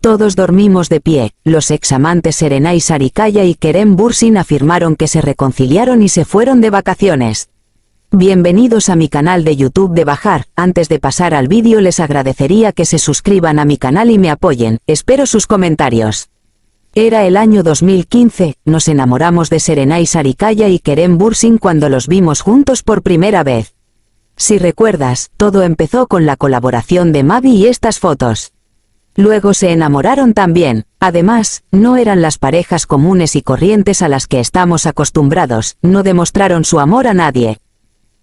Todos dormimos de pie, los amantes Serenay Sarikaya y Kerem Bursin afirmaron que se reconciliaron y se fueron de vacaciones. Bienvenidos a mi canal de YouTube de Bajar, antes de pasar al vídeo les agradecería que se suscriban a mi canal y me apoyen, espero sus comentarios. Era el año 2015, nos enamoramos de Serenay Sarikaya y Kerem Bursin cuando los vimos juntos por primera vez. Si recuerdas, todo empezó con la colaboración de Mavi y estas fotos. Luego se enamoraron también, además, no eran las parejas comunes y corrientes a las que estamos acostumbrados, no demostraron su amor a nadie.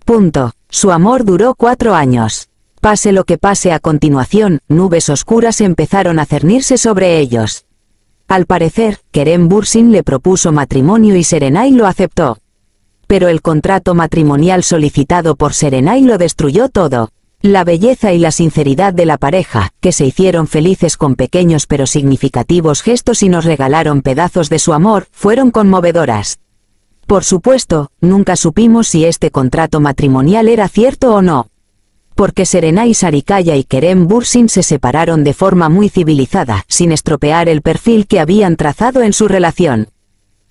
Punto. Su amor duró cuatro años. Pase lo que pase a continuación, nubes oscuras empezaron a cernirse sobre ellos. Al parecer, Kerem Bursin le propuso matrimonio y Serenay lo aceptó. Pero el contrato matrimonial solicitado por Serenay lo destruyó todo. La belleza y la sinceridad de la pareja, que se hicieron felices con pequeños pero significativos gestos y nos regalaron pedazos de su amor, fueron conmovedoras. Por supuesto, nunca supimos si este contrato matrimonial era cierto o no. Porque Serenay Sarikaya y Kerem Bursin se separaron de forma muy civilizada, sin estropear el perfil que habían trazado en su relación.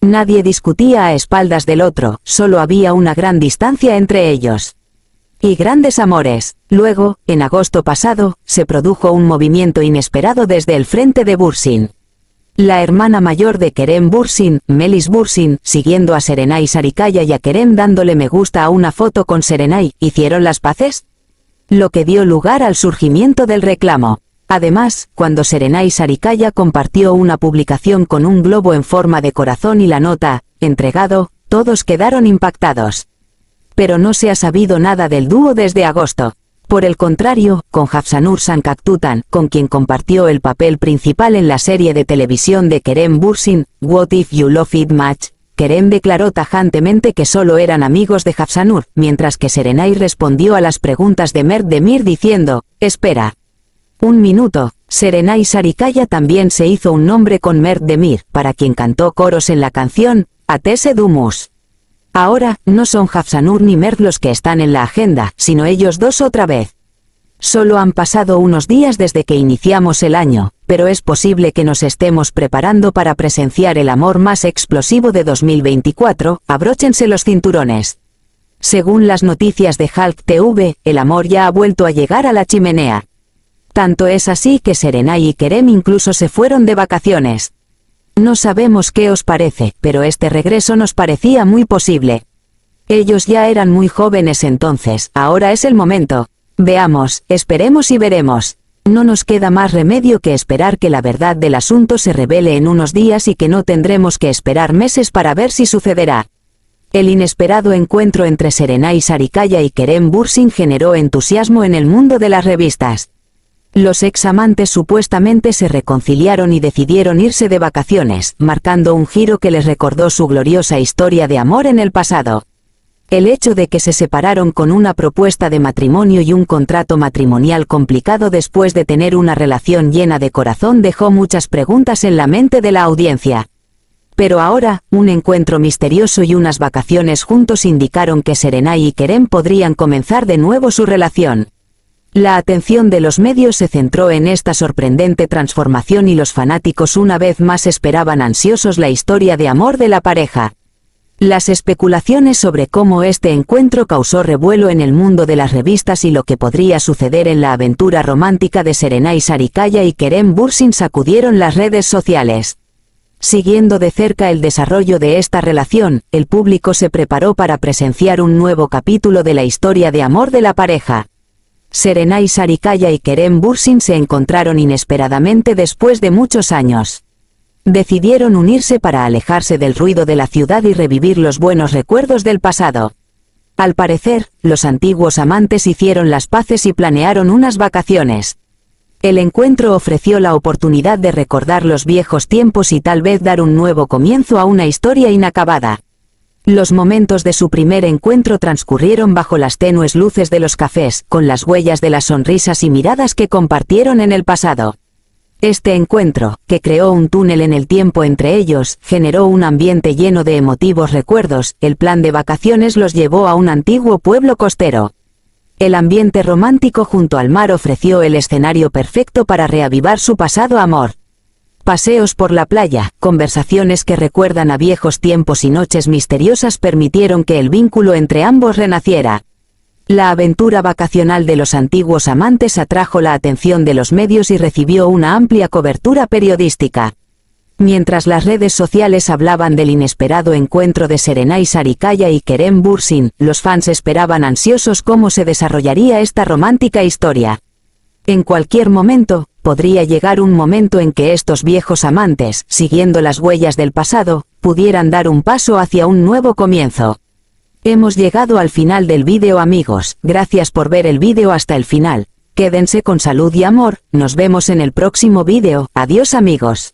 Nadie discutía a espaldas del otro, solo había una gran distancia entre ellos y grandes amores. Luego, en agosto pasado, se produjo un movimiento inesperado desde el frente de Bursin. La hermana mayor de Kerem Bursin, Melis Bursin, siguiendo a Serenay Sarikaya y a Kerem dándole me gusta a una foto con Serenay, hicieron las paces, lo que dio lugar al surgimiento del reclamo. Además, cuando Serenay Sarikaya compartió una publicación con un globo en forma de corazón y la nota, entregado, todos quedaron impactados pero no se ha sabido nada del dúo desde agosto. Por el contrario, con Hafsanur Sankaktutan, con quien compartió el papel principal en la serie de televisión de Kerem Bursin, What If You Love It Match, Kerem declaró tajantemente que solo eran amigos de Hafsanur, mientras que Serenay respondió a las preguntas de Mert Demir diciendo, espera. Un minuto, Serenay Sarikaya también se hizo un nombre con Mert Demir, para quien cantó coros en la canción, Atese Dumus. Ahora, no son Hafsanur ni Merv los que están en la agenda, sino ellos dos otra vez. Solo han pasado unos días desde que iniciamos el año, pero es posible que nos estemos preparando para presenciar el amor más explosivo de 2024, abróchense los cinturones. Según las noticias de Hulk TV, el amor ya ha vuelto a llegar a la chimenea. Tanto es así que Serenay y Kerem incluso se fueron de vacaciones. No sabemos qué os parece, pero este regreso nos parecía muy posible. Ellos ya eran muy jóvenes entonces, ahora es el momento. Veamos, esperemos y veremos. No nos queda más remedio que esperar que la verdad del asunto se revele en unos días y que no tendremos que esperar meses para ver si sucederá. El inesperado encuentro entre Serena y Sarikaya y Kerem Bursin generó entusiasmo en el mundo de las revistas. Los ex amantes supuestamente se reconciliaron y decidieron irse de vacaciones, marcando un giro que les recordó su gloriosa historia de amor en el pasado. El hecho de que se separaron con una propuesta de matrimonio y un contrato matrimonial complicado después de tener una relación llena de corazón dejó muchas preguntas en la mente de la audiencia. Pero ahora, un encuentro misterioso y unas vacaciones juntos indicaron que Serenay y Kerem podrían comenzar de nuevo su relación. La atención de los medios se centró en esta sorprendente transformación y los fanáticos una vez más esperaban ansiosos la historia de amor de la pareja. Las especulaciones sobre cómo este encuentro causó revuelo en el mundo de las revistas y lo que podría suceder en la aventura romántica de Serenay Sarikaya y Kerem Bursin sacudieron las redes sociales. Siguiendo de cerca el desarrollo de esta relación, el público se preparó para presenciar un nuevo capítulo de la historia de amor de la pareja. Serenai Sarikaya y Kerem Bursin se encontraron inesperadamente después de muchos años. Decidieron unirse para alejarse del ruido de la ciudad y revivir los buenos recuerdos del pasado. Al parecer, los antiguos amantes hicieron las paces y planearon unas vacaciones. El encuentro ofreció la oportunidad de recordar los viejos tiempos y tal vez dar un nuevo comienzo a una historia inacabada. Los momentos de su primer encuentro transcurrieron bajo las tenues luces de los cafés, con las huellas de las sonrisas y miradas que compartieron en el pasado. Este encuentro, que creó un túnel en el tiempo entre ellos, generó un ambiente lleno de emotivos recuerdos, el plan de vacaciones los llevó a un antiguo pueblo costero. El ambiente romántico junto al mar ofreció el escenario perfecto para reavivar su pasado amor. Paseos por la playa, conversaciones que recuerdan a viejos tiempos y noches misteriosas permitieron que el vínculo entre ambos renaciera. La aventura vacacional de los antiguos amantes atrajo la atención de los medios y recibió una amplia cobertura periodística. Mientras las redes sociales hablaban del inesperado encuentro de Serenay Sarikaya y Kerem Bursin, los fans esperaban ansiosos cómo se desarrollaría esta romántica historia. En cualquier momento, podría llegar un momento en que estos viejos amantes, siguiendo las huellas del pasado, pudieran dar un paso hacia un nuevo comienzo. Hemos llegado al final del vídeo amigos, gracias por ver el vídeo hasta el final. Quédense con salud y amor, nos vemos en el próximo vídeo, adiós amigos.